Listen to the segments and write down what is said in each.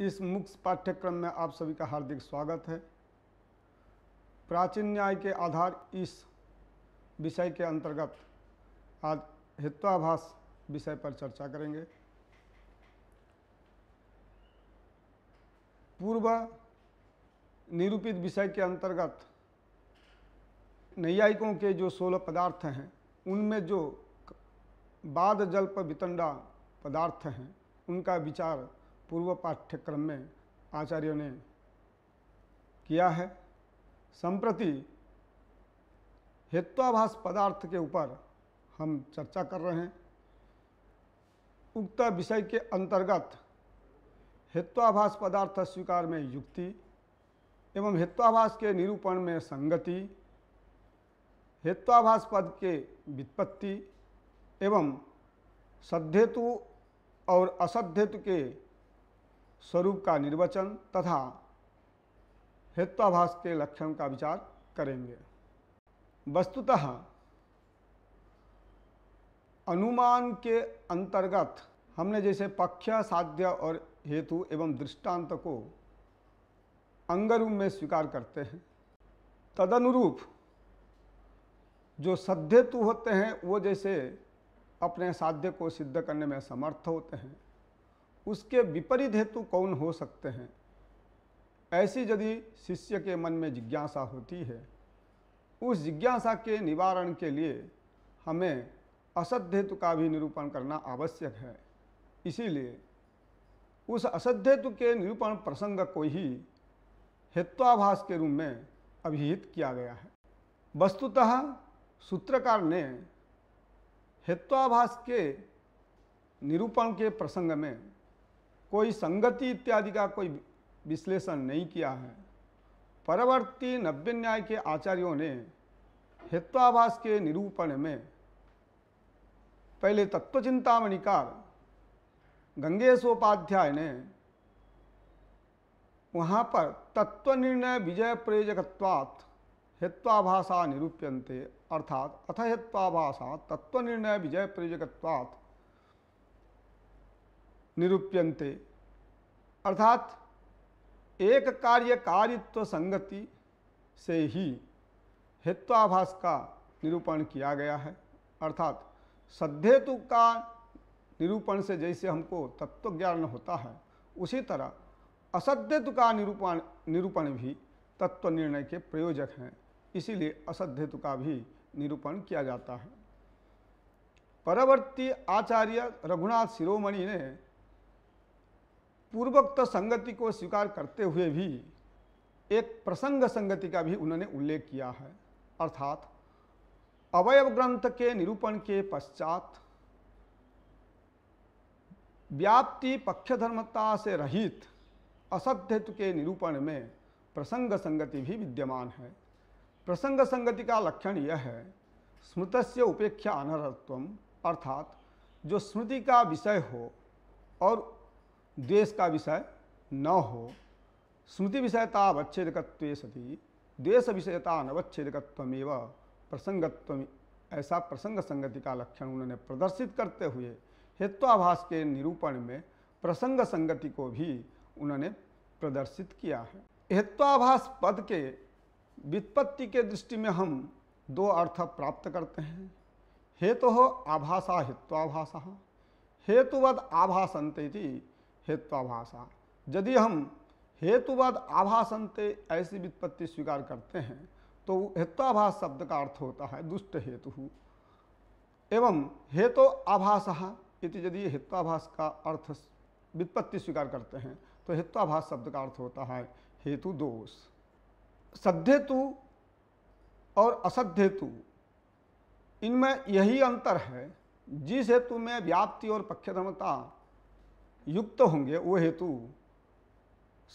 इस मुख्य पाठ्यक्रम में आप सभी का हार्दिक स्वागत है प्राचीन न्याय के आधार इस विषय के अंतर्गत आज हित्वाभास विषय पर चर्चा करेंगे पूर्व निरूपित विषय के अंतर्गत न्यायिकों के जो सोलह पदार्थ हैं उनमें जो बाद जल्प वितंडा पदार्थ हैं उनका विचार पूर्व पाठ्यक्रम में आचार्यों ने किया है संप्रति हेत्वाभास पदार्थ के ऊपर हम चर्चा कर रहे हैं उक्त विषय के अंतर्गत हेत्वाभास पदार्थ स्वीकार में युक्ति एवं हेत्वाभास के निरूपण में संगति हेत्वाभास पद के व्युत्पत्ति एवं सद्धेतु और असद्धेतु के स्वरूप का निर्वचन तथा हेत्वाभास के लक्षण का विचार करेंगे वस्तुतः अनुमान के अंतर्गत हमने जैसे पक्ष साध्य और हेतु एवं दृष्टांत को अंगरूप में स्वीकार करते हैं तदनुरूप जो सद्धेतु होते हैं वो जैसे अपने साध्य को सिद्ध करने में समर्थ होते हैं उसके विपरीत हेतु कौन हो सकते हैं ऐसी यदि शिष्य के मन में जिज्ञासा होती है उस जिज्ञासा के निवारण के लिए हमें असध्य हेतु का भी निरूपण करना आवश्यक है इसीलिए उस असध्य हेतु के निरूपण प्रसंग को ही हेत्वाभास के रूप में अभिहित किया गया है वस्तुतः सूत्रकार ने हेत्वाभास के निरूपण के प्रसंग में कोई संगति इत्यादि का कोई विश्लेषण नहीं किया है परवर्ती नव्य न्याय के आचार्यों ने हेत्वाभास के निरूपण में पहले तत्वचिंतामणिकार गंगेशोपाध्याय ने वहाँ पर तत्व निर्णय विजय प्रयोजकत्वात् हेत्वाभाषा निरूप्यंते अर्थात अथ हेत्वाभाषा तत्व निर्णय विजय प्रयोजकत्वात् निरूप्यंते अर्थात एक कार्य कार्यत्व संगति से ही हेत्वाभास का निरूपण किया गया है अर्थात सद्धेतु का निरूपण से जैसे हमको तत्व ज्ञान होता है उसी तरह असद्धेतु का निरूपण निरूपण भी तत्व निर्णय के प्रयोजक हैं इसीलिए असद्धेतु का भी निरूपण किया जाता है परवर्ती आचार्य रघुनाथ शिरोमणि ने पूर्वोक्त संगति को स्वीकार करते हुए भी एक प्रसंग संगति का भी उन्होंने उल्लेख किया है अर्थात अवयव ग्रंथ के निरूपण के पश्चात व्याप्ति पक्षधर्मता से रहित असत्यत्व के निरूपण में प्रसंग संगति भी विद्यमान है प्रसंग संगति का लक्षण यह है स्मृत से उपेक्षा अनर्थत्व अर्थात जो स्मृति का विषय हो और द्वेष का विषय न हो स्मृति विषयतावच्छेदकत्व सती द्वेष विषयता अनवच्छेदकत्वमेव प्रसंगत्व ऐसा प्रसंग संगति का लक्षण उन्होंने प्रदर्शित करते हुए हेत्वाभास के निरूपण में प्रसंग संगति को भी उन्होंने प्रदर्शित किया है हेत्वाभास पद के व्युत्पत्ति के दृष्टि में हम दो अर्थ प्राप्त करते हैं हेतु तो आभाषा हेत्वाभाषा हेतुवद आभाषंत हेत्वाभाषा यदि हम हेतुवाद आभाषंते ऐसी व्युत्पत्ति स्वीकार करते हैं तो हेत्वाभाष शब्द का अर्थ होता है दुष्ट हेतु एवं हेतु आभास इति यदि हेत्वाभाष का अर्थ व्युत्पत्ति स्वीकार करते हैं तो हेत्वाभाष शब्द का अर्थ होता है हेतु दोष सद्धेतु और असद्धेतु इनमें यही अंतर है जिस हेतु में व्याप्ति और पक्षधर्मता युक्त होंगे वो हेतु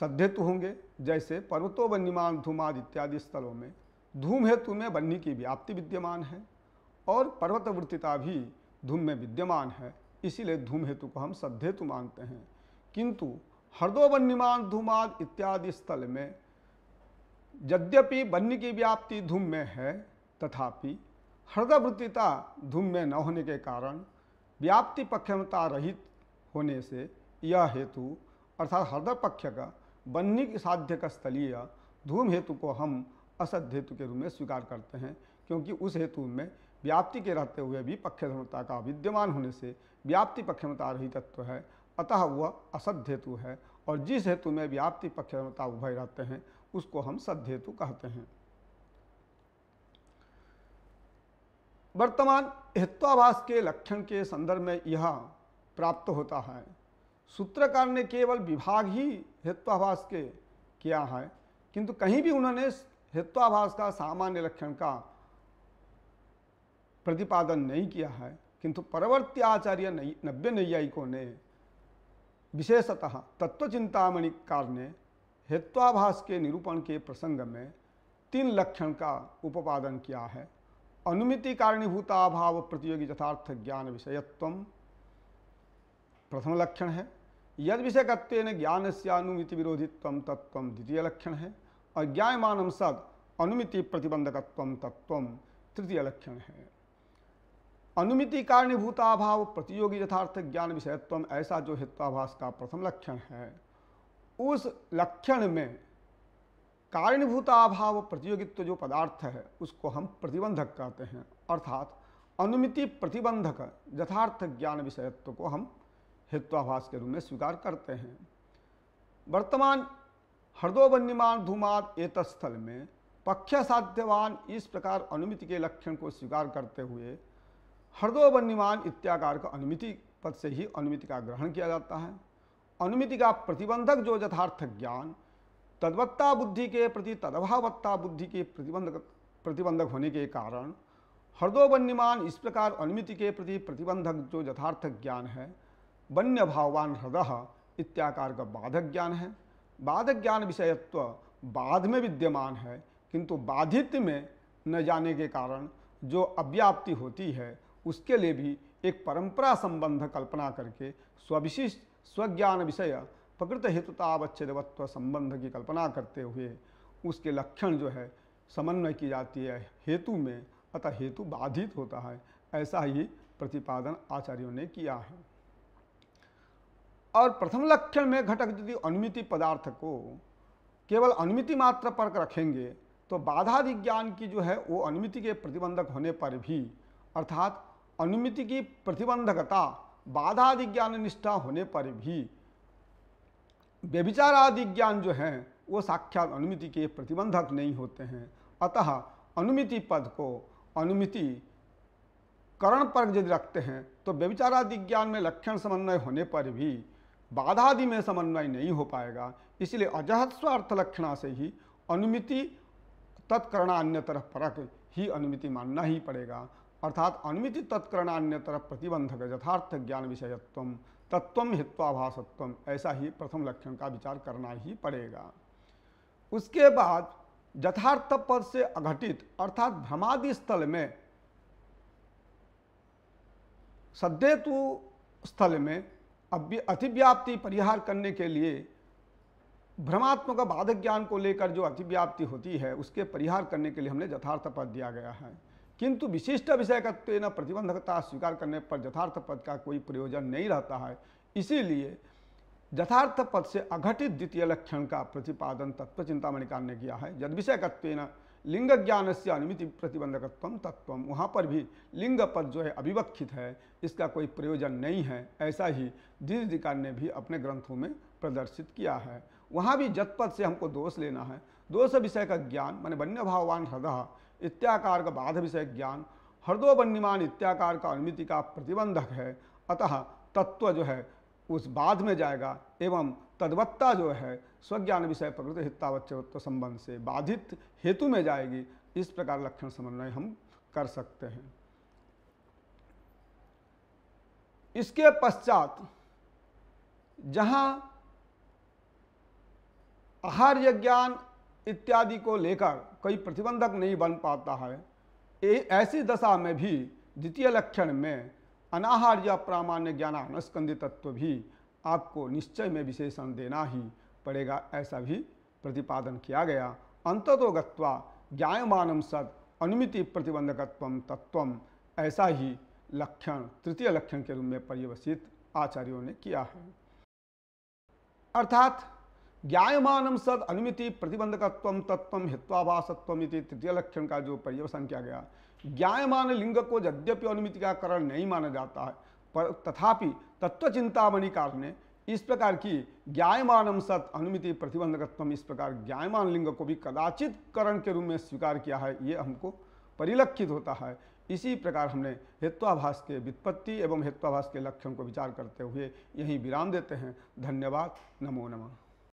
सद्धेतु होंगे जैसे पर्वतो बन्यमान धूमाद इत्यादि स्थलों में धूम हेतु में बन्नी की व्याप्ति विद्यमान है और पर्वतवृत्तिता भी धूम में विद्यमान है इसीलिए धूम हेतु को हम सद्धेतु मानते हैं किंतु हृदो बन्यमान धूमाद इत्यादि स्थल में यद्यपि बन्य की व्याप्ति धूम में है तथापि हृदय वृत्तिता धूम में न होने के कारण व्याप्ति पक्षमता रहित होने से यह हेतु अर्थात हृदय पक्ष का बन्नी की साध्य का स्थलीय धूम हेतु को हम असद हेतु के रूप में स्वीकार करते हैं क्योंकि उस हेतु में व्याप्ति के रहते हुए भी पक्षधर्मता का विद्यमान होने से व्याप्ति पक्षमता रही तत्व है अतः वह असद हेतु है और जिस हेतु में व्याप्ति पक्षमता उभय रहते हैं उसको हम सद हेतु कहते हैं वर्तमान हेत्वाभास के लक्षण के संदर्भ में यह प्राप्त होता है सूत्रकार ने केवल विभाग ही हेत्वाभाष के किया है किंतु कहीं भी उन्होंने हेत्वाभाष का सामान्य लक्षण का प्रतिपादन नहीं किया है किंतु परवर्ती आचार्य नब्बे नैयायिकों ने विशेषतः तत्वचिंतामणि कार ने हेत्वाभाष के निरूपण के प्रसंग में तीन लक्षण का उपादन किया है अनुमिति कारणीभूताभाव प्रतियोगी यथार्थ ज्ञान विषयत्व प्रथम लक्षण है यद विषयकत्व ज्ञान से अनुमिति विरोधित्व तत्व द्वितीय लक्षण है और ज्ञायमान सद अनुमिति प्रतिबंधकत्व तत्व तृतीय लक्षण है अनुमिति कारणीभूताभाव प्रतियोगी यथार्थ ज्ञान विषयत्व ऐसा जो हित्वाभास का प्रथम लक्षण है उस लक्षण में कारणीभूताभाव प्रतियोगित्व जो पदार्थ है उसको हम प्रतिबंधक कहते हैं अर्थात अनुमिति प्रतिबंधक यथार्थ ज्ञान विषयत्व को हम हित्वाभास के रूप में स्वीकार करते हैं वर्तमान हृदो वन्यमान धूमात स्थल में पक्ष साध्यवान इस प्रकार अनुमिति के लक्षण को स्वीकार करते हुए हृदो वन्यमान इत्याकार का अनुमिति पद से ही अनुमिति का ग्रहण किया जाता है अनुमिति का प्रतिबंधक जो यथार्थ ज्ञान तद्वत्ता बुद्धि के प्रति तदभावत्ता बुद्धि के प्रतिबंधक प्रतिबंधक होने के कारण हृदो वन्यमान इस प्रकार अनुमिति के प्रति प्रतिबंधक जो यथार्थ ज्ञान है वन्य भावान हृदय इत्याकार का बाधक ज्ञान है बाधक ज्ञान विषयत्व बाध में विद्यमान है किंतु बाधित में न जाने के कारण जो अव्याप्ति होती है उसके लिए भी एक परंपरा संबंध कल्पना करके स्वविशिष्ट स्वज्ञान विषय प्रकृत हेतुतावच्छेदत्व संबंध की कल्पना करते हुए उसके लक्षण जो है समन्वय की जाती है हेतु में अतः हेतु बाधित होता है ऐसा ही प्रतिपादन आचार्यों ने किया है और प्रथम लक्षण में घटक यदि अनुमिति पदार्थ को केवल अनुमिति मात्र पर रखेंगे तो बाधा विज्ञान की जो है वो अनुमिति के प्रतिबंधक होने पर भी अर्थात अनुमिति की प्रतिबंधकता बाधा विज्ञान निष्ठा होने पर भी व्यभिचार आदि ज्ञान जो है वो साक्षात अनुमिति के प्रतिबंधक नहीं होते हैं अतः अनुमिति पद को अनुमिति करण पर यदि रखते हैं तो व्यभिचारादि ज्ञान में लक्षण समन्वय होने पर भी बाधादि में समन्वय नहीं हो पाएगा इसलिए अजहत्व अर्थ लक्षणा से ही अनुमिति अन्य तरफ परक ही अनुमिति मानना ही पड़ेगा अर्थात अनुमिति अन्य तरफ प्रतिबंधक यथार्थ ज्ञान विषयत्व तत्व हित्वाभाषत्व ऐसा ही प्रथम लक्षण का विचार करना ही पड़ेगा उसके बाद यथार्थ पद से अघटित अर्थात भ्रमादि स्थल में सद्यतु स्थल में अतिव्याप्ति परिहार करने के लिए भ्रमात्मक बाधक ज्ञान को लेकर जो अतिव्याप्ति होती है उसके परिहार करने के लिए हमने यथार्थ पद दिया गया है किंतु विशिष्ट विषयकत्व न प्रतिबंधकता स्वीकार करने पर यथार्थ पद का कोई प्रयोजन नहीं रहता है इसीलिए यथार्थ पद से अघटित द्वितीय लक्षण का प्रतिपादन तत्व चिंतामणिकार ने किया है यद विषयकत्व लिंग ज्ञान से अनुमिति प्रतिबंधकत्व तत्व वहाँ पर भी लिंग पद जो है अभिवक्षित है इसका कोई प्रयोजन नहीं है ऐसा ही दीर्घिकार ने भी अपने ग्रंथों में प्रदर्शित किया है वहाँ भी जतपद से हमको दोष लेना है दोष विषय का ज्ञान मैंने वन्य भावान हृदय इत्याकार का बाध विषय ज्ञान हृदय वन्यमान इत्याकार का अनुमिति का प्रतिबंधक है अतः तत्व जो है उस बाद में जाएगा एवं तद्वत्ता जो है स्वज्ञान विषय प्रकृति हितावच्चवत्व संबंध से बाधित हेतु में जाएगी इस प्रकार लक्षण समन्वय हम कर सकते हैं इसके पश्चात जहाँ आहार्य ज्ञान इत्यादि को लेकर कोई प्रतिबंधक नहीं बन पाता है ऐसी दशा में भी द्वितीय लक्षण में अनाहार या प्रामाण्य ज्ञान स्कंदी तत्व भी आपको निश्चय में विशेषण देना ही पड़ेगा ऐसा भी प्रतिपादन किया गया अंततो गत्वा ज्ञायमानम सद अनुमिति प्रतिबंधकत्व तत्व ऐसा ही लक्षण तृतीय लक्षण के रूप में पर्यवसित आचार्यों ने किया है अर्थात ज्ञामान सद अनुमिति प्रतिबंधकत्व तत्व हित्वाभासत्व तृतीय लक्षण का जो पर्यवसन किया गया ज्ञायमान लिंग को यद्यपि अनुमिति का कारण नहीं माना जाता है पर तथापि तत्व काल ने इस प्रकार की ज्ञायमानम सत अनुमिति प्रतिबंधकत्व इस प्रकार ज्ञायमान लिंग को भी कदाचित करण के रूप में स्वीकार किया है ये हमको परिलक्षित होता है इसी प्रकार हमने हेत्वाभास के वित्पत्ति एवं हेत्वाभास के लक्षण को विचार करते हुए यहीं विराम देते हैं धन्यवाद नमो नमः